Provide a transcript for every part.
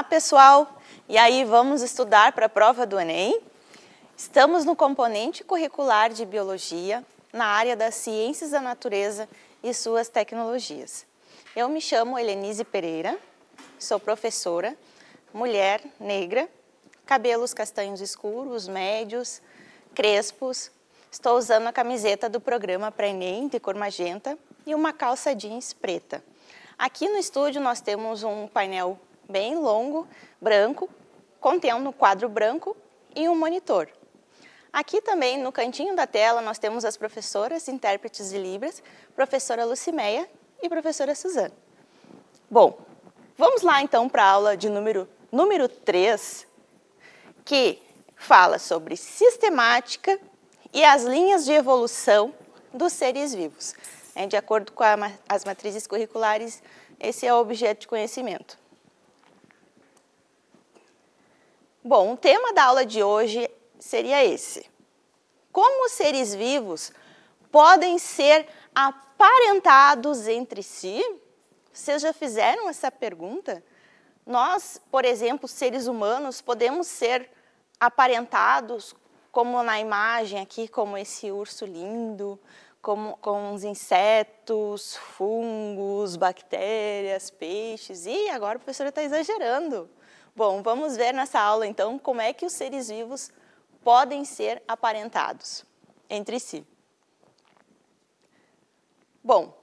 Olá, pessoal! E aí, vamos estudar para a prova do Enem? Estamos no componente curricular de Biologia, na área das Ciências da Natureza e suas tecnologias. Eu me chamo Helenise Pereira, sou professora, mulher negra, cabelos castanhos escuros, médios, crespos. Estou usando a camiseta do programa para Enem, de cor magenta, e uma calça jeans preta. Aqui no estúdio nós temos um painel bem longo, branco, contendo um quadro branco e um monitor. Aqui também, no cantinho da tela, nós temos as professoras intérpretes de Libras, professora Lucimeia e professora Suzana. Bom, vamos lá então para a aula de número, número 3, que fala sobre sistemática e as linhas de evolução dos seres vivos. É, de acordo com a, as matrizes curriculares, esse é o objeto de conhecimento. Bom, o tema da aula de hoje seria esse: Como os seres vivos podem ser aparentados entre si? Vocês já fizeram essa pergunta? Nós, por exemplo, seres humanos, podemos ser aparentados como na imagem aqui, como esse urso lindo, como, com os insetos, fungos, bactérias, peixes. E agora a professora está exagerando. Bom, vamos ver nessa aula então como é que os seres vivos podem ser aparentados entre si. Bom,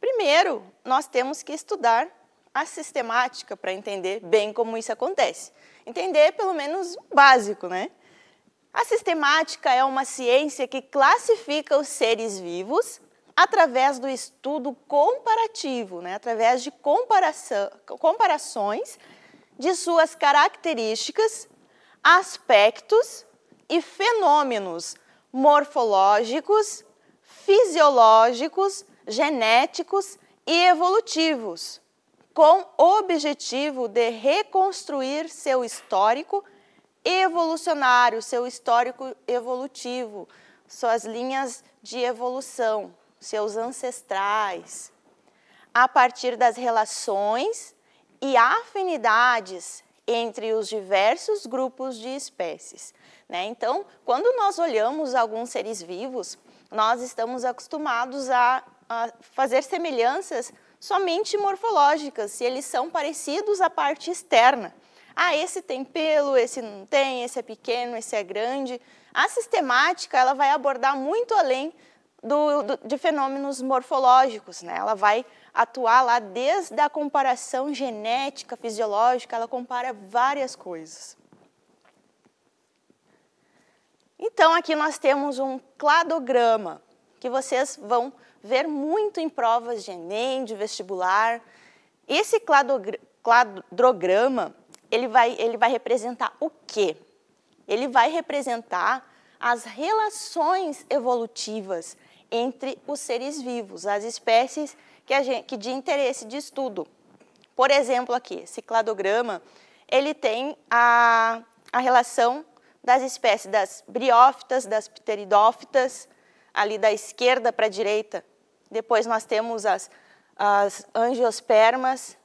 primeiro nós temos que estudar a sistemática para entender bem como isso acontece. Entender pelo menos o básico, né? A sistemática é uma ciência que classifica os seres vivos através do estudo comparativo, né? através de comparação, comparações de suas características, aspectos e fenômenos morfológicos, fisiológicos, genéticos e evolutivos, com o objetivo de reconstruir seu histórico evolucionário, seu histórico evolutivo, suas linhas de evolução, seus ancestrais, a partir das relações e afinidades entre os diversos grupos de espécies. Né? Então, quando nós olhamos alguns seres vivos, nós estamos acostumados a, a fazer semelhanças somente morfológicas, se eles são parecidos à parte externa. Ah, esse tem pelo, esse não tem, esse é pequeno, esse é grande. A sistemática ela vai abordar muito além do, do, de fenômenos morfológicos, né? Ela vai atuar lá desde a comparação genética, fisiológica, ela compara várias coisas. Então, aqui nós temos um cladograma, que vocês vão ver muito em provas de Enem, de vestibular. Esse cladograma, ele vai, ele vai representar o quê? Ele vai representar as relações evolutivas entre os seres vivos, as espécies que, gente, que de interesse de estudo. Por exemplo, aqui, cicladograma, ele tem a, a relação das espécies das briófitas, das pteridófitas, ali da esquerda para a direita. Depois nós temos as, as angiospermas,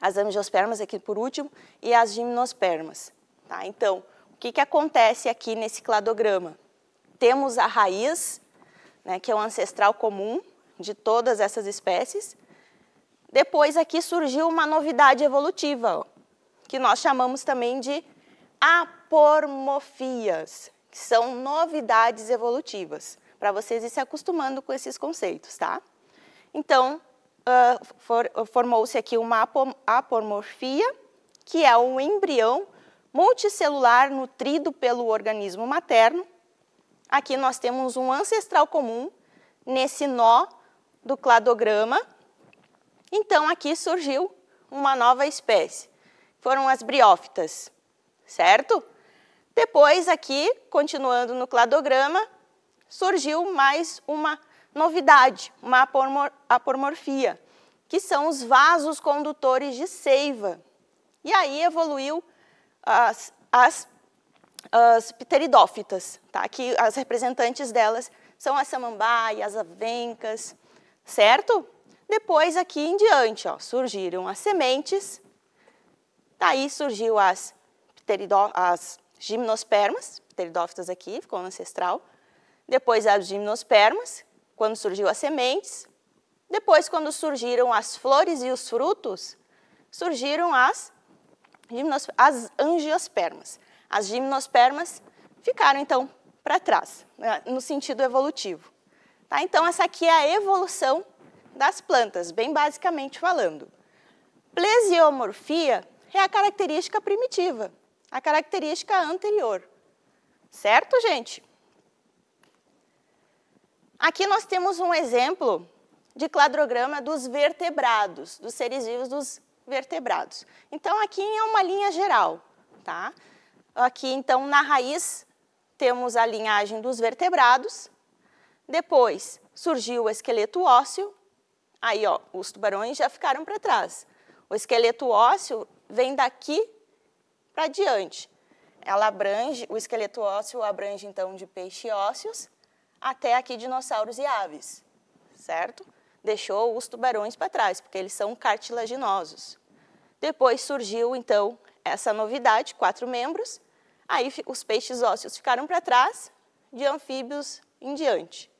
as angiospermas aqui por último, e as gimnospermas. Tá? Então, o que, que acontece aqui nesse cladograma? Temos a raiz, né, que é o um ancestral comum, de todas essas espécies. Depois aqui surgiu uma novidade evolutiva, que nós chamamos também de apormofias, que são novidades evolutivas, para vocês ir se acostumando com esses conceitos, tá? Então, uh, for, formou-se aqui uma apormorfia, que é um embrião multicelular nutrido pelo organismo materno. Aqui nós temos um ancestral comum nesse nó do cladograma. Então, aqui surgiu uma nova espécie. Foram as briófitas, certo? Depois, aqui, continuando no cladograma, surgiu mais uma novidade, uma apormorfia, que são os vasos condutores de seiva. E aí evoluiu as, as, as pteridófitas, tá? que as representantes delas são as samambaias, as avencas, certo? Depois, aqui em diante, ó, surgiram as sementes, daí surgiu as, as gimnospermas, pteridófitas aqui, ficou no ancestral, depois as gimnospermas, quando surgiu as sementes, depois, quando surgiram as flores e os frutos, surgiram as, as angiospermas. As gimnospermas ficaram, então, para trás, né, no sentido evolutivo. Tá? Então, essa aqui é a evolução das plantas, bem basicamente falando. Plesiomorfia é a característica primitiva, a característica anterior. Certo, gente? Aqui nós temos um exemplo de cladograma dos vertebrados, dos seres vivos dos vertebrados. Então, aqui é uma linha geral, tá? Aqui, então, na raiz, temos a linhagem dos vertebrados, depois surgiu o esqueleto ósseo, aí ó, os tubarões já ficaram para trás. O esqueleto ósseo vem daqui para diante. Ela abrange, o esqueleto ósseo abrange então de peixe ósseos até aqui dinossauros e aves, certo? Deixou os tubarões para trás, porque eles são cartilaginosos. Depois surgiu então essa novidade, quatro membros. Aí os peixes ósseos ficaram para trás, de anfíbios em diante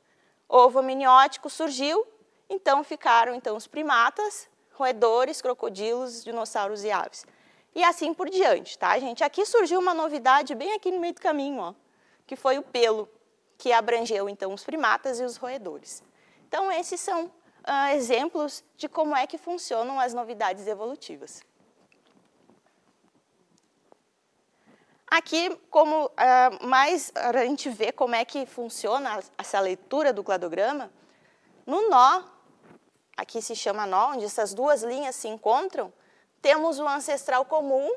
ovo amniótico surgiu, então ficaram então os primatas, roedores, crocodilos, dinossauros e aves. E assim por diante, tá, gente? Aqui surgiu uma novidade bem aqui no meio do caminho, ó, que foi o pelo, que abrangeu então os primatas e os roedores. Então esses são uh, exemplos de como é que funcionam as novidades evolutivas. Aqui, como uh, mais a gente vê como é que funciona essa leitura do cladograma, no nó, aqui se chama nó, onde essas duas linhas se encontram, temos o ancestral comum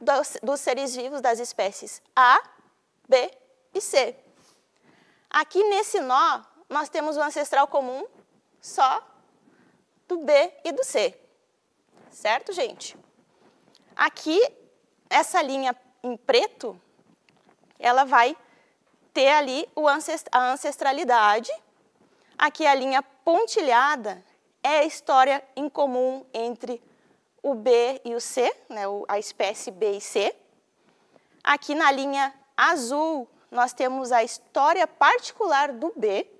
dos, dos seres vivos das espécies A, B e C. Aqui nesse nó, nós temos o ancestral comum só do B e do C. Certo, gente? Aqui essa linha em preto, ela vai ter ali ancest a ancestralidade. Aqui a linha pontilhada é a história em comum entre o B e o C, né, a espécie B e C. Aqui na linha azul, nós temos a história particular do B.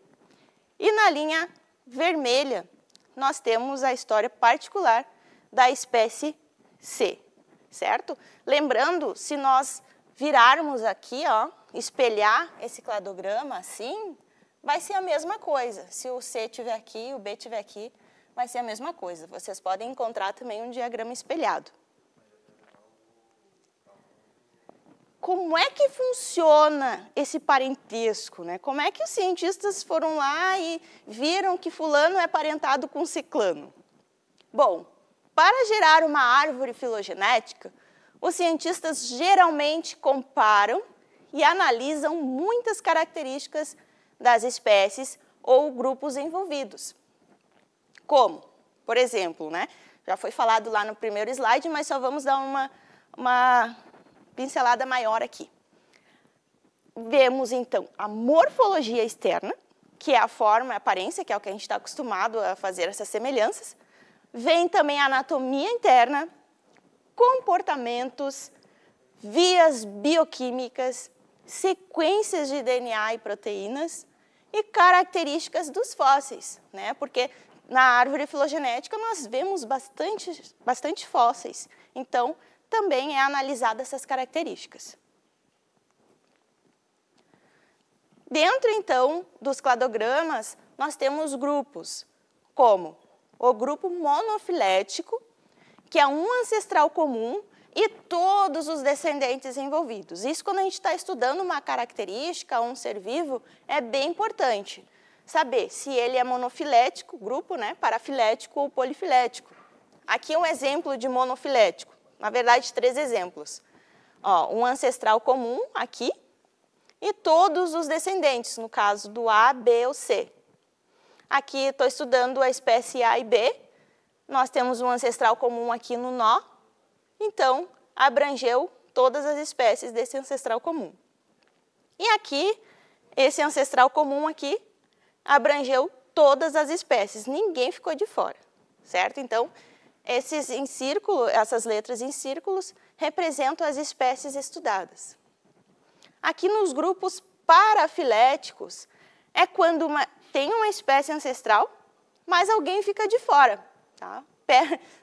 E na linha vermelha, nós temos a história particular da espécie C certo? Lembrando, se nós virarmos aqui, ó, espelhar esse cladograma assim, vai ser a mesma coisa. Se o C estiver aqui e o B estiver aqui, vai ser a mesma coisa. Vocês podem encontrar também um diagrama espelhado. Como é que funciona esse parentesco? Né? Como é que os cientistas foram lá e viram que fulano é parentado com ciclano? Bom, para gerar uma árvore filogenética, os cientistas geralmente comparam e analisam muitas características das espécies ou grupos envolvidos. Como, por exemplo, né? já foi falado lá no primeiro slide, mas só vamos dar uma, uma pincelada maior aqui. Vemos, então, a morfologia externa, que é a forma, a aparência, que é o que a gente está acostumado a fazer essas semelhanças, vem também a anatomia interna, comportamentos, vias bioquímicas, sequências de DNA e proteínas e características dos fósseis, né? Porque na árvore filogenética nós vemos bastante, bastante fósseis. Então, também é analisada essas características. Dentro, então, dos cladogramas, nós temos grupos como o grupo monofilético, que é um ancestral comum e todos os descendentes envolvidos. Isso, quando a gente está estudando uma característica, um ser vivo, é bem importante saber se ele é monofilético, grupo, né, parafilético ou polifilético. Aqui é um exemplo de monofilético, na verdade, três exemplos. Ó, um ancestral comum aqui e todos os descendentes, no caso do A, B ou C. Aqui estou estudando a espécie A e B. Nós temos um ancestral comum aqui no nó. Então, abrangeu todas as espécies desse ancestral comum. E aqui, esse ancestral comum aqui, abrangeu todas as espécies. Ninguém ficou de fora, certo? Então, esses em círculo, essas letras em círculos representam as espécies estudadas. Aqui nos grupos parafiléticos é quando uma, tem uma espécie ancestral, mas alguém fica de fora. Tá?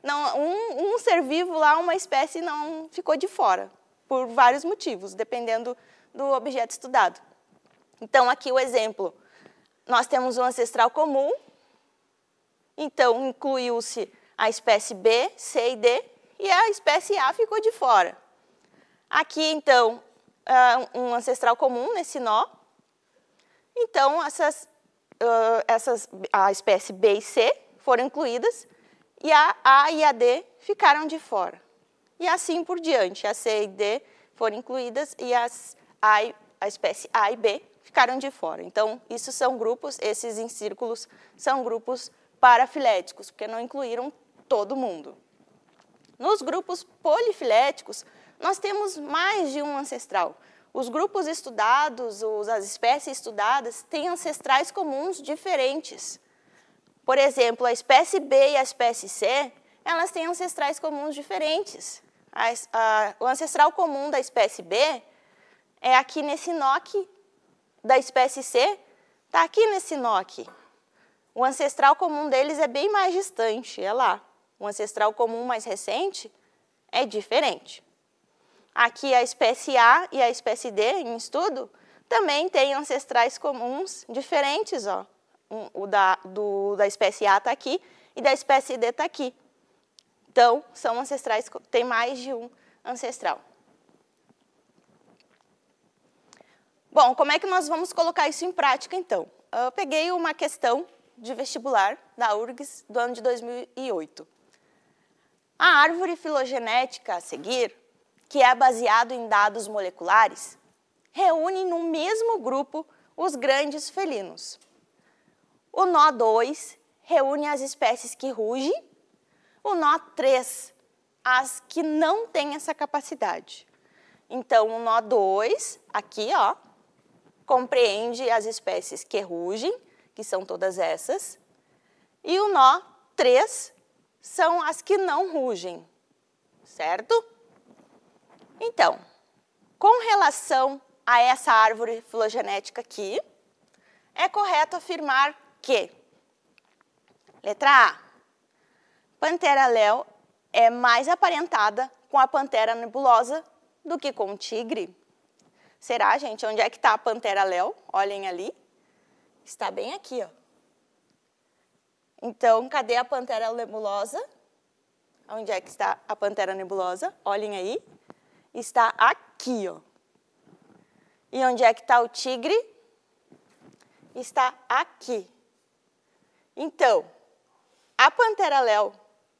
Não, um, um ser vivo lá, uma espécie não ficou de fora, por vários motivos, dependendo do objeto estudado. Então, aqui o exemplo. Nós temos um ancestral comum, então incluiu-se a espécie B, C e D, e a espécie A ficou de fora. Aqui, então, ah, um ancestral comum nesse nó. Então, essas uh, essas, a espécie B e C foram incluídas e a A e a D ficaram de fora. E assim por diante, a C e D foram incluídas e as a, a espécie A e B ficaram de fora. Então, isso são grupos, esses em círculos são grupos parafiléticos, porque não incluíram todo mundo. Nos grupos polifiléticos, nós temos mais de um ancestral. Os grupos estudados, os, as espécies estudadas, têm ancestrais comuns diferentes. Por exemplo, a espécie B e a espécie C, elas têm ancestrais comuns diferentes. A, a, o ancestral comum da espécie B é aqui nesse NOC, da espécie C está aqui nesse NOC. O ancestral comum deles é bem mais distante, é lá. O ancestral comum mais recente é diferente. Aqui a espécie A e a espécie D em estudo também têm ancestrais comuns diferentes, ó. O da, do, da espécie A está aqui e da espécie D está aqui. Então, são ancestrais, tem mais de um ancestral. Bom, como é que nós vamos colocar isso em prática, então? Eu peguei uma questão de vestibular da URGS do ano de 2008. A árvore filogenética a seguir que é baseado em dados moleculares, reúne no mesmo grupo os grandes felinos. O nó 2 reúne as espécies que rugem, o nó 3, as que não têm essa capacidade. Então, o nó 2, aqui, ó, compreende as espécies que rugem, que são todas essas, e o nó 3 são as que não rugem, certo? Então, com relação a essa árvore filogenética aqui, é correto afirmar que, letra A, Pantera léo é mais aparentada com a Pantera nebulosa do que com o tigre. Será, gente? Onde é que está a Pantera léo? Olhem ali. Está bem aqui, ó. Então, cadê a Pantera nebulosa? Onde é que está a Pantera nebulosa? Olhem aí está aqui, ó. E onde é que está o tigre? Está aqui. Então, a pantera léu,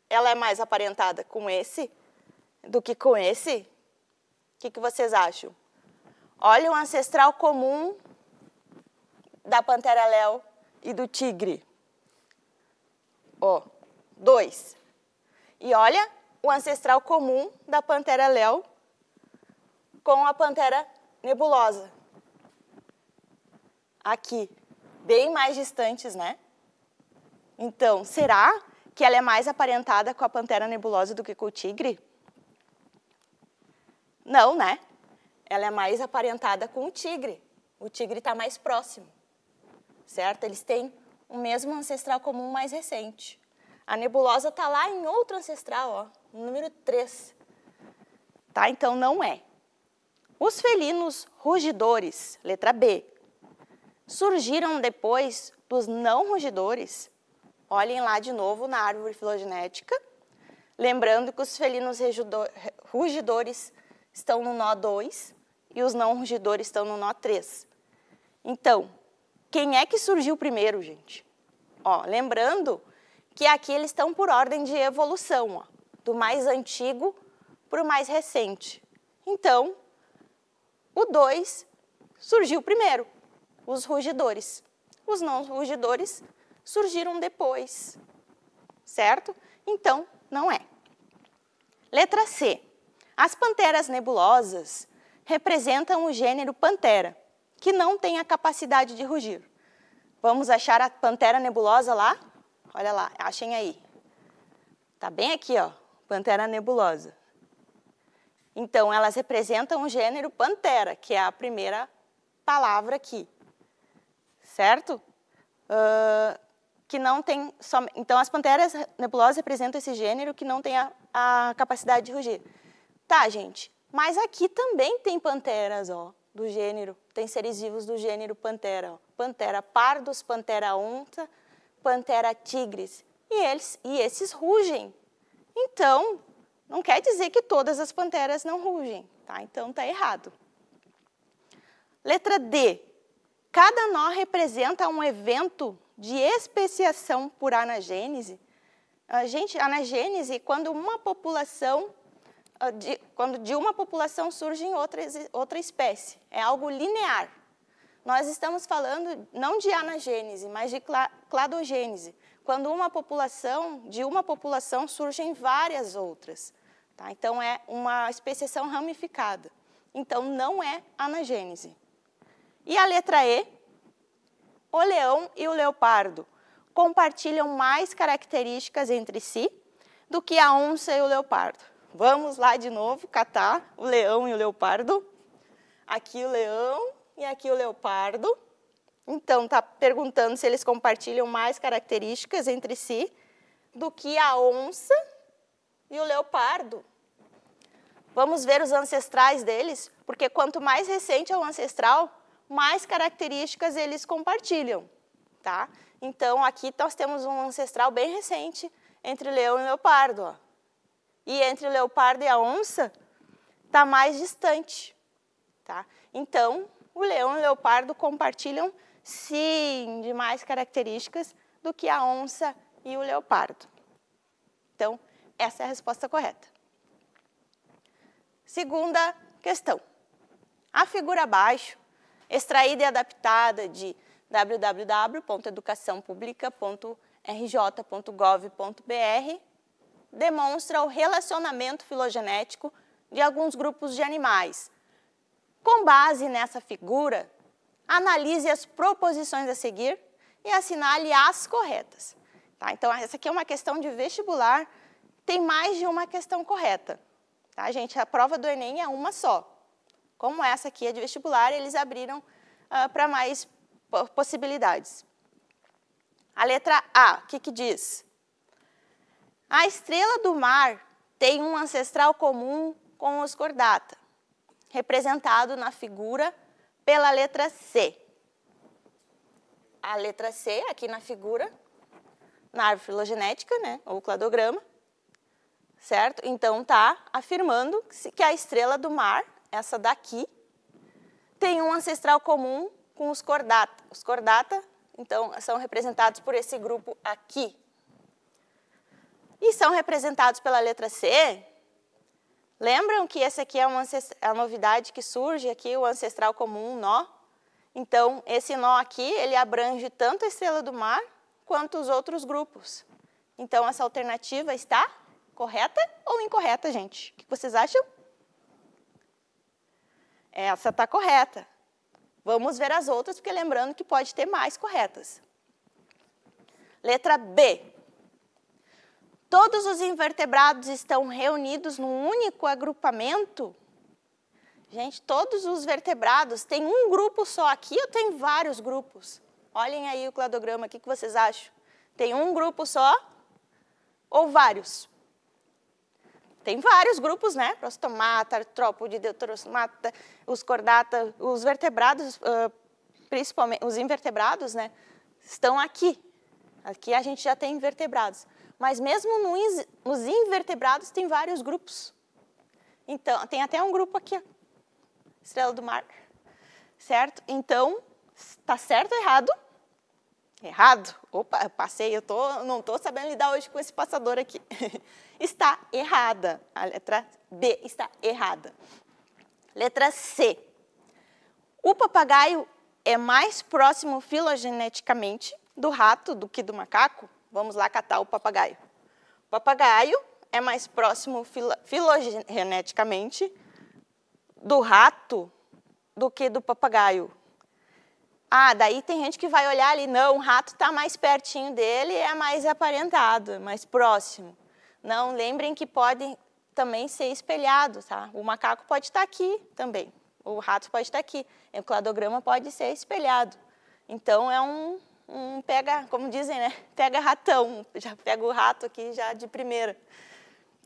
ela é mais aparentada com esse do que com esse? O que, que vocês acham? Olha o ancestral comum da pantera léu e do tigre. Ó, dois. E olha o ancestral comum da pantera léu com a Pantera nebulosa. Aqui, bem mais distantes, né? Então, será que ela é mais aparentada com a Pantera nebulosa do que com o tigre? Não, né? Ela é mais aparentada com o tigre. O tigre está mais próximo, certo? Eles têm o mesmo ancestral comum mais recente. A nebulosa está lá em outro ancestral, ó, número 3. Tá? Então, não é. Os felinos rugidores, letra B, surgiram depois dos não rugidores. Olhem lá de novo na árvore filogenética. Lembrando que os felinos rugidores estão no nó 2 e os não rugidores estão no nó 3. Então, quem é que surgiu primeiro, gente? Ó, lembrando que aqui eles estão por ordem de evolução, ó, do mais antigo para o mais recente. Então, o 2 surgiu primeiro, os rugidores. Os não rugidores surgiram depois, certo? Então, não é. Letra C. As panteras nebulosas representam o gênero pantera, que não tem a capacidade de rugir. Vamos achar a pantera nebulosa lá? Olha lá, achem aí. Tá bem aqui, ó, pantera nebulosa. Então, elas representam o gênero Pantera, que é a primeira palavra aqui, certo? Uh, que não tem Então, as panteras nebulosas representam esse gênero que não tem a, a capacidade de rugir. Tá, gente, mas aqui também tem panteras, ó, do gênero, tem seres vivos do gênero pantera, ó. Pantera pardos, pantera onça, pantera tigres. E, eles, e esses rugem. Então, não quer dizer que todas as panteras não rugem, tá? Então tá errado. Letra D. Cada nó representa um evento de especiação por anagênese. A ah, gente, anagênese, quando uma população ah, de, quando de uma população surge outra, outra espécie. É algo linear. Nós estamos falando não de anagênese, mas de cladogênese, quando uma população, de uma população surgem várias outras. Tá? Então, é uma especiação ramificada. Então, não é anagênese. E a letra E? O leão e o leopardo compartilham mais características entre si do que a onça e o leopardo. Vamos lá de novo catar o leão e o leopardo. Aqui o leão e aqui o leopardo. Então, está perguntando se eles compartilham mais características entre si do que a onça e o leopardo. Vamos ver os ancestrais deles, porque quanto mais recente é o ancestral, mais características eles compartilham, tá? Então, aqui nós temos um ancestral bem recente entre leão e leopardo. Ó. E entre o leopardo e a onça está mais distante. Tá? Então, o leão e o leopardo compartilham, sim, de mais características do que a onça e o leopardo. Então, essa é a resposta correta. Segunda questão. A figura abaixo, extraída e adaptada de www.educaçãopublica.rj.gov.br, demonstra o relacionamento filogenético de alguns grupos de animais. Com base nessa figura, analise as proposições a seguir e assinale as corretas. Tá? Então, essa aqui é uma questão de vestibular tem mais de uma questão correta. Tá, gente? A prova do Enem é uma só. Como essa aqui é de vestibular, eles abriram uh, ah, para mais possibilidades. A letra A, o que, que diz? A estrela do mar tem um ancestral comum com os cordata, representado na figura pela letra C. A letra C, aqui na figura, na árvore filogenética, né, ou cladograma, certo? Então está afirmando que a estrela do mar, essa daqui, tem um ancestral comum com os cordata. Os cordata, então, são representados por esse grupo aqui. E são representados pela letra C. Lembram que essa aqui é uma, é uma novidade que surge aqui, o ancestral comum, nó? Então, esse nó aqui, ele abrange tanto a estrela do mar quanto os outros grupos. Então, essa alternativa está Correta ou incorreta, gente? O que vocês acham? Essa está correta. Vamos ver as outras, porque lembrando que pode ter mais corretas. Letra B. Todos os invertebrados estão reunidos num único agrupamento? Gente, todos os vertebrados, tem um grupo só aqui ou tem vários grupos? Olhem aí o cladograma, o que vocês acham? Tem um grupo só ou vários? tem vários grupos, né? Prostomata, artrópode, deuterostomata, os cordata, os vertebrados, ah, principalmente os invertebrados, né? Estão aqui. Aqui a gente já tem invertebrados. Mas mesmo nos invertebrados tem vários grupos. Então, tem até um grupo aqui, ó. Estrela do Mar. Certo? Então, está certo ou errado? Errado. Opa, eu passei, eu tô, não estou sabendo lidar hoje com esse passador aqui. está errada. A letra B está errada. Letra C. O papagaio é mais próximo filogeneticamente do rato do que do macaco? Vamos lá catar o papagaio. O papagaio é mais próximo filo filogeneticamente do rato do que do papagaio. Ah, daí tem gente que vai olhar ali, não, o rato está mais pertinho dele, é mais aparentado, é mais próximo. Não, lembrem que podem também ser espelhados, tá? O macaco pode estar aqui também, o rato pode estar aqui, o cladograma pode ser espelhado. Então, é um, um pega, como dizem, né? Pega ratão, já pega o rato aqui já de primeira.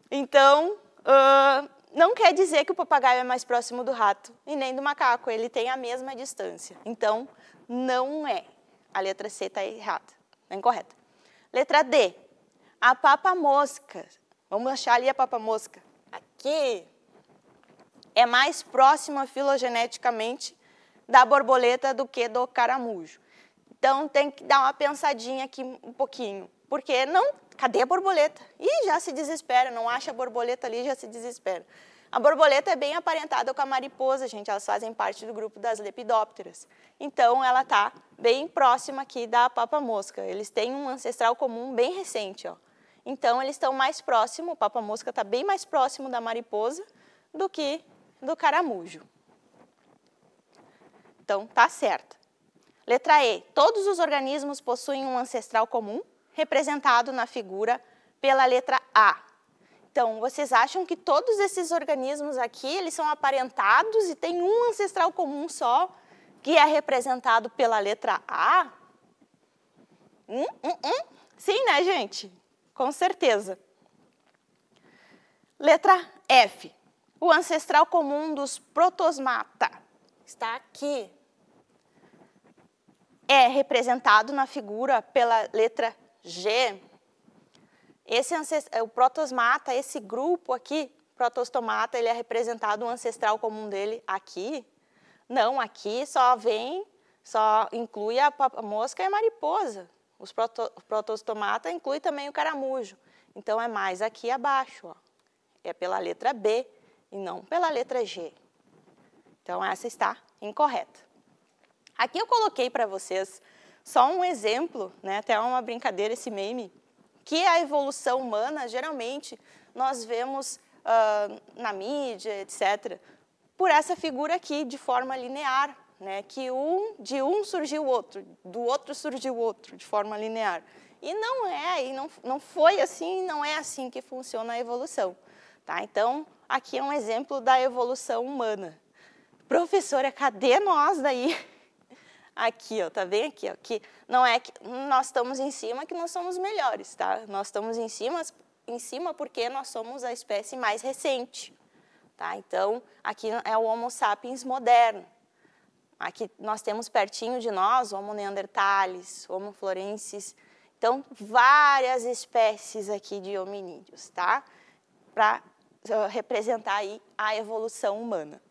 Então, uh, não quer dizer que o papagaio é mais próximo do rato e nem do macaco, ele tem a mesma distância. Então, não é. A letra C está errada, está incorreta. Letra D a papa mosca. Vamos achar ali a papa mosca. Aqui é mais próxima filogeneticamente da borboleta do que do caramujo. Então tem que dar uma pensadinha aqui um pouquinho, porque não, cadê a borboleta? E já se desespera, não acha a borboleta ali, já se desespera. A borboleta é bem aparentada com a mariposa, gente, elas fazem parte do grupo das lepidópteras. Então ela está bem próxima aqui da papa-mosca. Eles têm um ancestral comum bem recente, ó. Então, eles estão mais próximos, o papa-mosca está bem mais próximo da mariposa do que do caramujo. Então, tá certo. Letra E. Todos os organismos possuem um ancestral comum, representado na figura pela letra A. Então, vocês acham que todos esses organismos aqui, eles são aparentados e tem um ancestral comum só, que é representado pela letra A? Hum, hum, hum. Sim, né, gente? Com certeza. Letra F. O ancestral comum dos protosmata está aqui. É representado na figura pela letra G. Esse é o protosmata, esse grupo aqui, protostomata, ele é representado, o ancestral comum dele aqui. Não, aqui só vem, só inclui a mosca e a mariposa. Os proto, protostomata inclui também o caramujo. Então, é mais aqui abaixo. Ó. É pela letra B e não pela letra G. Então, essa está incorreta. Aqui eu coloquei para vocês só um exemplo, né, até uma brincadeira esse meme, que a evolução humana, geralmente, nós vemos uh, na mídia, etc., por essa figura aqui, de forma linear, né? que um, de um surgiu o outro, do outro surgiu o outro, de forma linear. E não é, e não, não foi assim, não é assim que funciona a evolução. Tá? Então, aqui é um exemplo da evolução humana. Professora, é cadê nós daí? Aqui, ó, tá bem aqui, ó, que não é que nós estamos em cima que nós somos melhores, tá? Nós estamos em cima, em cima porque nós somos a espécie mais recente, tá? Então, aqui é o Homo sapiens moderno, Aqui nós temos pertinho de nós Homo neanderthalis, Homo florensis, então várias espécies aqui de hominídeos, tá? Para eh, representar aí a evolução humana.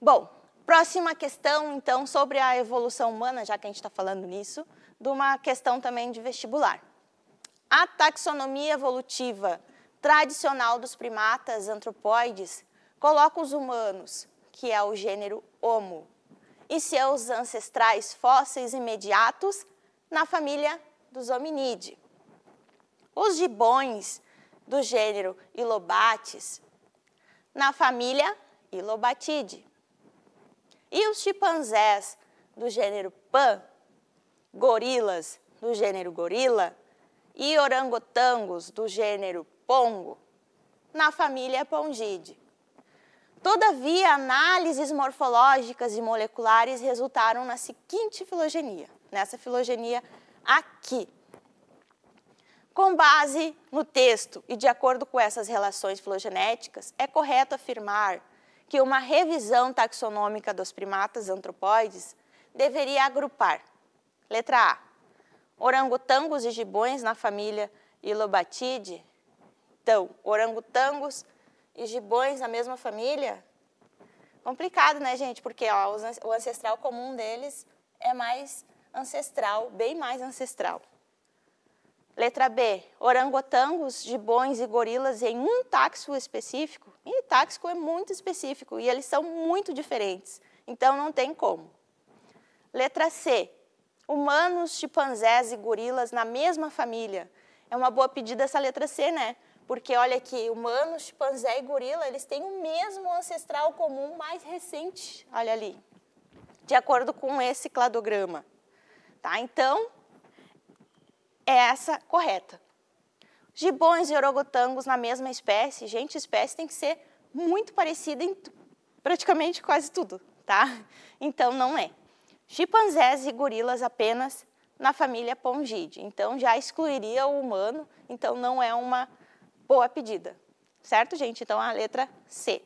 Bom, próxima questão então sobre a evolução humana, já que a gente está falando nisso, de uma questão também de vestibular. A taxonomia evolutiva tradicional dos primatas antropóides Coloca os humanos, que é o gênero Homo, e seus ancestrais fósseis imediatos na família dos hominídeos. Os gibões do gênero Ilobates na família Ilobatidae. E os chimpanzés do gênero Pan, gorilas do gênero gorila e orangotangos do gênero pongo na família Pongidae. Todavia, análises morfológicas e moleculares resultaram na seguinte filogenia, nessa filogenia aqui. Com base no texto e de acordo com essas relações filogenéticas, é correto afirmar que uma revisão taxonômica dos primatas antropóides deveria agrupar, letra A, orangotangos e gibões na família Ilobatidae, então, orangotangos e gibões na mesma família, complicado, né, gente? Porque ó, o ancestral comum deles é mais ancestral, bem mais ancestral. Letra B, orangotangos, gibões e gorilas em um táxil específico. E táxil é muito específico e eles são muito diferentes, então não tem como. Letra C, humanos, chimpanzés e gorilas na mesma família. É uma boa pedida essa letra C, né? Porque olha que humano, chimpanzé e gorila, eles têm o mesmo ancestral comum mais recente, olha ali, de acordo com esse cladograma. Tá? Então, é essa correta. Gibões e orangotangos na mesma espécie, gente, espécie tem que ser muito parecida em praticamente quase tudo, tá? Então não é. Chimpanzés e gorilas apenas na família Pongide. Então já excluiria o humano, então não é uma boa pedida. Certo, gente? Então, a letra C.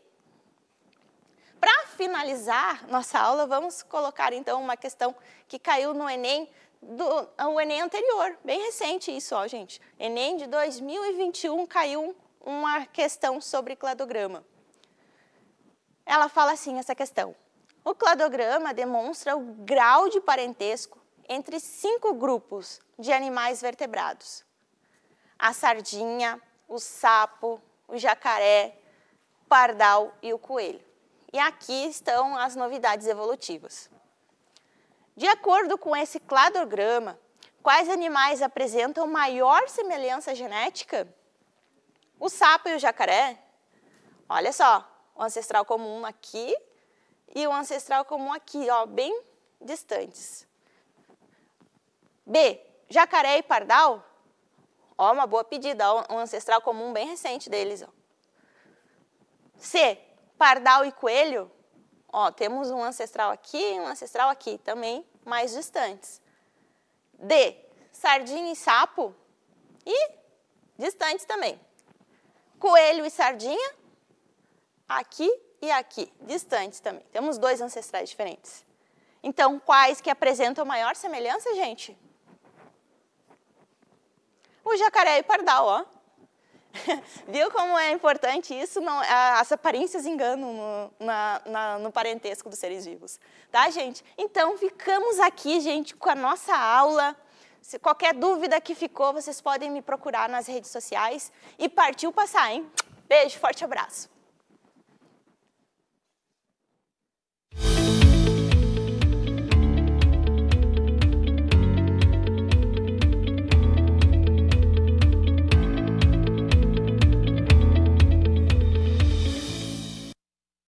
Para finalizar nossa aula, vamos colocar, então, uma questão que caiu no Enem, do, ah, o Enem anterior, bem recente isso, ó, gente. Enem de 2021 caiu uma questão sobre cladograma. Ela fala assim, essa questão. O cladograma demonstra o grau de parentesco entre cinco grupos de animais vertebrados. A sardinha, o sapo, o jacaré, o pardal e o coelho. E aqui estão as novidades evolutivas. De acordo com esse cladograma, quais animais apresentam maior semelhança genética? O sapo e o jacaré. Olha só, o ancestral comum aqui e o ancestral comum aqui, ó, bem distantes. B, jacaré e pardal Ó, uma boa pedida, ó, um ancestral comum bem recente deles. Ó. C, pardal e coelho. Ó, temos um ancestral aqui e um ancestral aqui, também mais distantes. D, sardinha e sapo. E distantes também. Coelho e sardinha, aqui e aqui, distantes também. Temos dois ancestrais diferentes. Então, quais que apresentam maior semelhança, gente? o jacaré e pardal, ó. Viu como é importante isso? Não, as aparências enganam no, na, na, no, parentesco dos seres vivos. Tá, gente? Então, ficamos aqui, gente, com a nossa aula. Se qualquer dúvida que ficou, vocês podem me procurar nas redes sociais. E partiu passar, hein? Beijo, forte abraço.